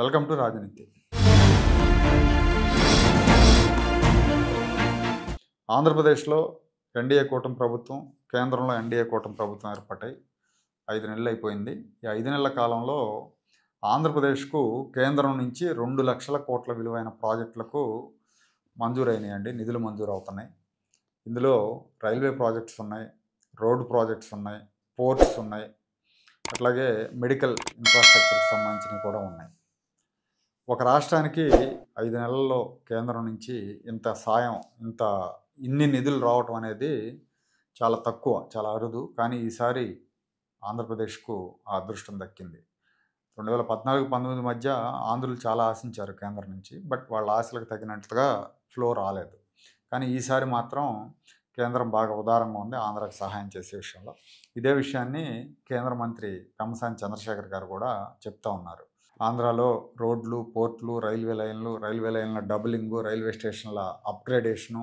welcome to రాజనీతి ఆంధ్రప్రదేశ్లో NDA కూటమి ప్రభుత్వం కేంద్రంలో ఎన్డీఏ కూటమి ప్రభుత్వం ఏర్పాటై ఐదు నెలలు అయిపోయింది ఈ ఐదు నెలల కాలంలో ఆంధ్రప్రదేశ్కు కేంద్రం నుంచి రెండు లక్షల కోట్ల విలువైన ప్రాజెక్టులకు మంజూరైనాయండి నిధులు మంజూరు అవుతున్నాయి ఇందులో రైల్వే ప్రాజెక్ట్స్ ఉన్నాయి రోడ్డు ప్రాజెక్ట్స్ ఉన్నాయి పోర్ట్స్ ఉన్నాయి అట్లాగే మెడికల్ ఇన్ఫ్రాస్ట్రక్చర్కి సంబంధించినవి కూడా ఉన్నాయి ఒక రాష్ట్రానికి ఐదు నెలల్లో కేంద్రం నుంచి ఇంత సాయం ఇంత ఇన్ని నిధులు రావటం అనేది చాలా తక్కువ చాలా అరుదు కానీ ఈసారి ఆంధ్రప్రదేశ్కు ఆ అదృష్టం దక్కింది రెండు వేల పద్నాలుగు పంతొమ్మిది మధ్య ఆంధ్రులు చాలా ఆశించారు కేంద్రం నుంచి బట్ వాళ్ళ ఆశలకు తగినట్లుగా ఫ్లో రాలేదు కానీ ఈసారి మాత్రం కేంద్రం బాగా ఉదారంగా ఉంది ఆంధ్రాకు సహాయం చేసే విషయంలో ఇదే విషయాన్ని కేంద్ర మంత్రి కమసాని చంద్రశేఖర్ గారు కూడా చెప్తా ఉన్నారు ఆంధ్రాలో రోడ్లు పోర్ట్లు రైల్వే లైన్లు రైల్వే లైన్ల డబ్లింగ్ రైల్వే స్టేషన్ల అప్గ్రేడేషను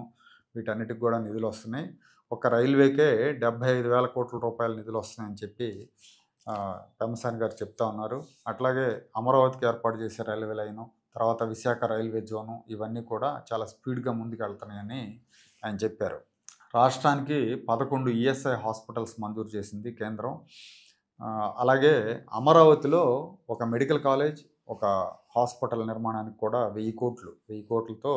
వీటన్నిటికి కూడా నిధులు వస్తున్నాయి ఒక రైల్వేకే డెబ్బై ఐదు వేల కోట్ల రూపాయల నిధులు వస్తున్నాయని చెప్పి పెమసాని గారు చెప్తా ఉన్నారు అట్లాగే అమరావతికి ఏర్పాటు చేసే రైల్వే లైను తర్వాత విశాఖ రైల్వే జోను ఇవన్నీ కూడా చాలా స్పీడ్గా ముందుకెళ్తున్నాయని ఆయన చెప్పారు రాష్ట్రానికి పదకొండు ఈఎస్ఐ హాస్పిటల్స్ మంజూరు చేసింది కేంద్రం అలాగే అమరావతిలో ఒక మెడికల్ కాలేజ్ ఒక హాస్పిటల్ నిర్మాణానికి కూడా వెయ్యి కోట్లు వెయ్యి కోట్లతో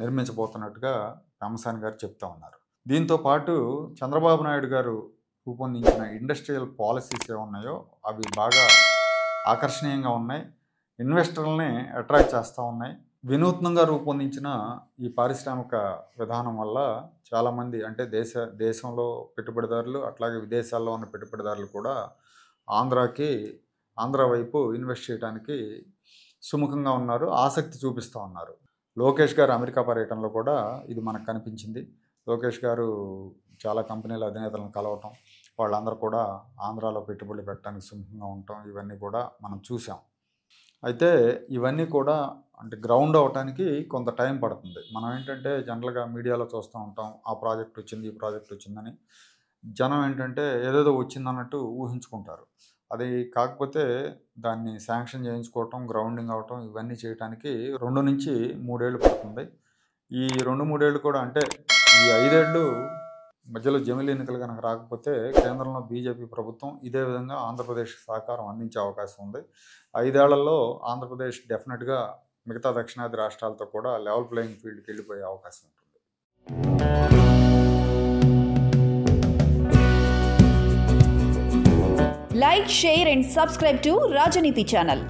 నిర్మించబోతున్నట్టుగా రామసాని గారు చెప్తా ఉన్నారు దీంతో పాటు చంద్రబాబు నాయుడు గారు రూపొందించిన ఇండస్ట్రియల్ పాలసీస్ ఏమున్నాయో అవి బాగా ఆకర్షణీయంగా ఉన్నాయి ఇన్వెస్టర్లని అట్రాక్ట్ చేస్తూ ఉన్నాయి వినూత్నంగా రూపొందించిన ఈ పారిశ్రామిక విధానం వల్ల చాలామంది అంటే దేశ దేశంలో పెట్టుబడిదారులు అట్లాగే విదేశాల్లో ఉన్న పెట్టుబడిదారులు కూడా ఆంధ్రాకి ఆంధ్ర వైపు ఇన్వెస్ట్ చేయడానికి సుముఖంగా ఉన్నారు ఆసక్తి చూపిస్తూ ఉన్నారు లోకేష్ గారు అమెరికా పర్యటనలో కూడా ఇది మనకు కనిపించింది లోకేష్ గారు చాలా కంపెనీల అధినేతలను కలవటం వాళ్ళందరూ కూడా ఆంధ్రాలో పెట్టుబడి పెట్టడానికి సుముఖంగా ఉండటం ఇవన్నీ కూడా మనం చూసాం అయితే ఇవన్నీ కూడా అంటే గ్రౌండ్ అవటానికి కొంత టైం పడుతుంది మనం ఏంటంటే జనరల్గా మీడియాలో చూస్తూ ఉంటాం ఆ ప్రాజెక్ట్ వచ్చింది ఈ ప్రాజెక్ట్ వచ్చిందని జనం ఏంటంటే ఏదేదో వచ్చిందన్నట్టు ఊహించుకుంటారు అది కాకపోతే దాన్ని శాంక్షన్ చేయించుకోవటం గ్రౌండింగ్ అవటం ఇవన్నీ చేయడానికి రెండు నుంచి మూడేళ్ళు పడుతుంది ఈ రెండు మూడేళ్ళు కూడా అంటే ఈ ఐదేళ్ళు మధ్యలో జమిలీ ఎన్నికలు కనుక రాకపోతే కేంద్రంలో బీజేపీ ప్రభుత్వం ఇదే విధంగా ఆంధ్రప్రదేశ్ సహకారం అందించే అవకాశం ఉంది ఐదేళ్లలో ఆంధ్రప్రదేశ్ డెఫినెట్గా మిగతా దక్షిణాది రాష్ట్రాలతో కూడా లెవెల్ ప్లేయింగ్ ఫీల్డ్కి వెళ్ళిపోయే అవకాశం ఉంటుంది like share and subscribe to Rajneeti channel